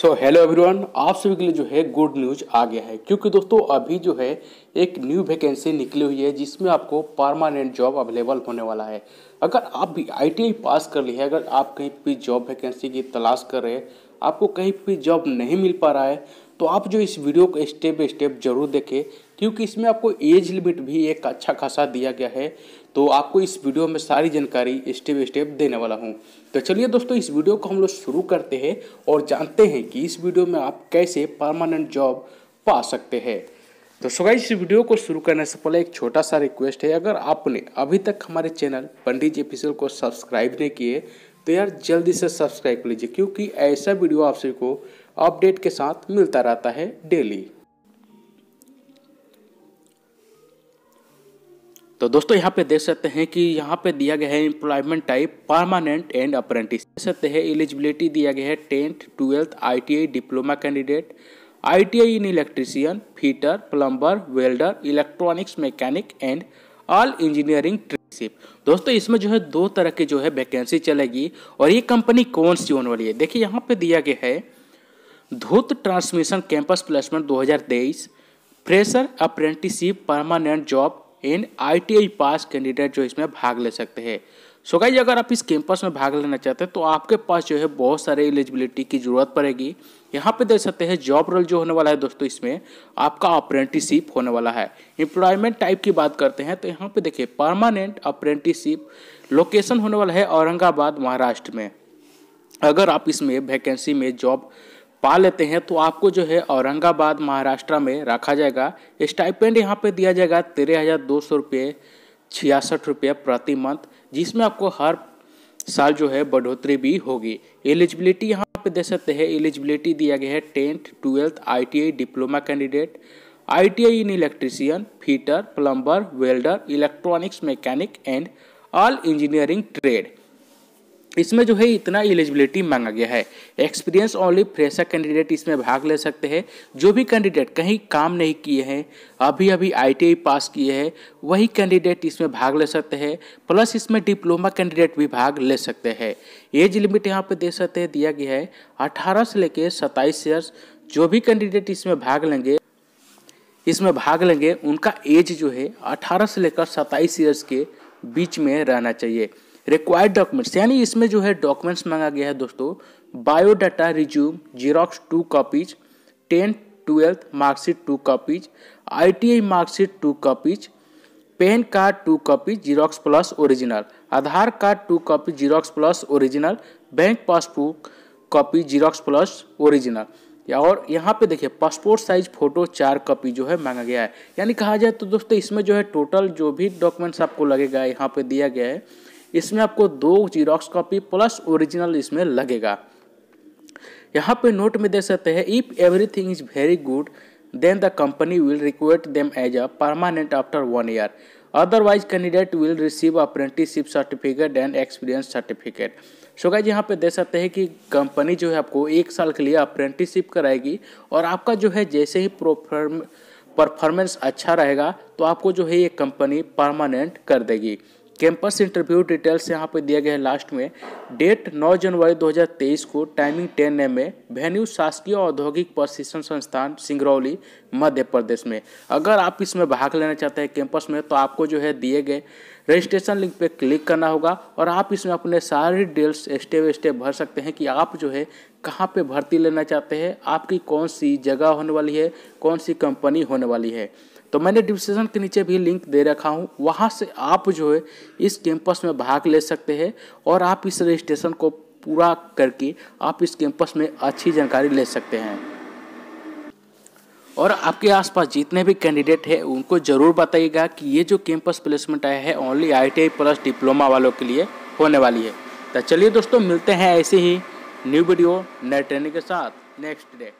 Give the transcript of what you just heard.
so hello everyone आप सभी के लिए जो है गुड न्यूज आ गया है क्योंकि दोस्तों अभी जो है एक न्यू वैकेंसी निकली हुई है जिसमें आपको परमानेंट जॉब अवेलेबल होने वाला है अगर आप भी आई पास कर ली है अगर आप कहीं भी जॉब वैकेंसी की तलाश कर रहे हैं आपको कहीं भी जॉब नहीं मिल पा रहा है तो आप जो इस वीडियो को स्टेप बाई स्टेप जरूर देखें क्योंकि इसमें आपको एज लिमिट भी एक अच्छा खासा दिया गया है तो आपको इस वीडियो में सारी जानकारी स्टेप बाई स्टेप देने वाला हूँ तो चलिए दोस्तों इस वीडियो को हम लोग शुरू करते हैं और जानते हैं कि इस वीडियो में आप कैसे परमानेंट जॉब पा सकते हैं तो सुगा इस वीडियो को शुरू करने से पहले एक छोटा सा रिक्वेस्ट है अगर आपने अभी तक हमारे चैनल पंडित जी ऑफिसियल को सब्सक्राइब नहीं किए तो यार जल्दी से सब्सक्राइब कर लीजिए क्योंकि ऐसा वीडियो आप सभी को अपडेट के साथ मिलता रहता है डेली तो दोस्तों यहाँ पे देख सकते हैं कि यहाँ पे दिया गया है employment type permanent and apprentice देख सकते हैं एलिजिबिलिटी दिया गया है tenth twelfth ITI diploma candidate ITI in electrician fitter plumber welder electronics mechanic and all engineering traineeship दोस्तों इसमें जो है दो तरह की जो है वैकेंसी चलेगी और ये कंपनी कौन सी होने वाली है देखिए यहाँ पे दिया गया है Dhoot transmission campus placement 2023 fresher apprenticeship permanent job in आई पास कैंडिडेट जो इसमें भाग ले सकते हैं सो सोगाई अगर आप इस कैंपस में भाग लेना चाहते हैं तो आपके पास जो है बहुत सारे एलिजिबिलिटी की ज़रूरत पड़ेगी यहाँ पे देख सकते हैं जॉब रोल जो होने वाला है दोस्तों इसमें आपका अप्रेंटिसिप होने वाला है एम्प्लॉयमेंट टाइप की बात करते हैं तो यहाँ पे देखिए परमानेंट अप्रेंटिसिप लोकेशन होने वाला है औरंगाबाद महाराष्ट्र में अगर आप इसमें वैकेंसी में जॉब पा लेते हैं तो आपको जो है औरंगाबाद महाराष्ट्र में रखा जाएगा स्टाइपेंड यहाँ पे दिया जाएगा तेरह हज़ार दो सौ रुपये छियासठ रुपये प्रति मंथ जिसमें आपको हर साल जो है बढ़ोतरी भी होगी एलिजिबिलिटी यहाँ पे दे सकते हैं एलिजिबिलिटी दिया गया है tenth twelfth ITI diploma candidate ITI in electrician fitter plumber welder electronics mechanic and all engineering trade इसमें जो है इतना एलिजिबिलिटी मांगा गया है एक्सपीरियंस ओनली फ्रेशर कैंडिडेट इसमें भाग ले सकते हैं जो भी कैंडिडेट कहीं काम नहीं किए हैं अभी अभी आई पास किए हैं वही कैंडिडेट इसमें भाग ले सकते हैं प्लस इसमें डिप्लोमा कैंडिडेट भी भाग ले सकते हैं एज लिमिट यहाँ पे दे सकते हैं दिया गया है अठारह से लेकर सत्ताईस ईयर्स जो भी कैंडिडेट इसमें भाग लेंगे इसमें भाग लेंगे उनका एज जो है 18 से लेकर 27 ईयर्स के बीच में रहना चाहिए रिक्वायर्ड डॉक्यूमेंट्स यानी इसमें जो है डॉक्यूमेंट्स मांगा गया है दोस्तों biodata resume Xerox two copies tenth twelfth marksheet two copies I T I marksheet two copies PAN card two copy Xerox plus original Aadhaar card two copy Xerox plus original bank passbook copy Xerox plus original और यहाँ पे देखिए passport size photo चार copy जो है मांगा गया है यानी कहा जाए तो दोस्तों इसमें जो है टोटल जो भी डॉक्यूमेंट्स आपको लगेगा यहाँ पे दिया गया है इसमें आपको दो जीरोक्स कॉपी प्लस ओरिजिनल इसमें लगेगा यहाँ पे नोट में दे सकते हैं if everything is very good then the company will recruit them as a permanent after one year otherwise candidate will receive apprenticeship certificate and experience certificate so guys यहाँ पे दे सकते हैं कि कंपनी जो है आपको एक साल के लिए अप्रेंटिसशिप कराएगी और आपका जो है जैसे ही परफॉर्मेंस अच्छा रहेगा तो आपको जो है ये कंपनी परमानेंट कर देगी कैंपस इंटरव्यू डिटेल्स यहाँ पे दिया गया है लास्ट में डेट 9 जनवरी 2023 को टाइमिंग 10 एम ए वेन्यू शासकीय औद्योगिक प्रशिक्षण संस्थान सिंगरौली मध्य प्रदेश में अगर आप इसमें भाग लेना चाहते हैं कैंपस में तो आपको जो है दिए गए रजिस्ट्रेशन लिंक पे क्लिक करना होगा और आप इसमें अपने सारे डिटेल्स स्टेप स्टेप भर सकते हैं कि आप जो है कहाँ पे भर्ती लेना चाहते हैं आपकी कौन सी जगह होने वाली है कौन सी कंपनी होने वाली है तो मैंने डिस्क्रिप्शन के नीचे भी लिंक दे रखा हूँ वहाँ से आप जो है इस कैंपस में भाग ले सकते हैं और आप इस रजिस्ट्रेशन को पूरा करके आप इस कैंपस में अच्छी जानकारी ले सकते हैं और आपके आसपास जितने भी कैंडिडेट हैं उनको ज़रूर बताइएगा कि ये जो कैंपस प्लेसमेंट आया है ओनली आई प्लस डिप्लोमा वालों के लिए होने वाली है तो चलिए दोस्तों मिलते हैं ऐसे ही न्यू वीडियो नए ट्रेनिंग के साथ नेक्स्ट डे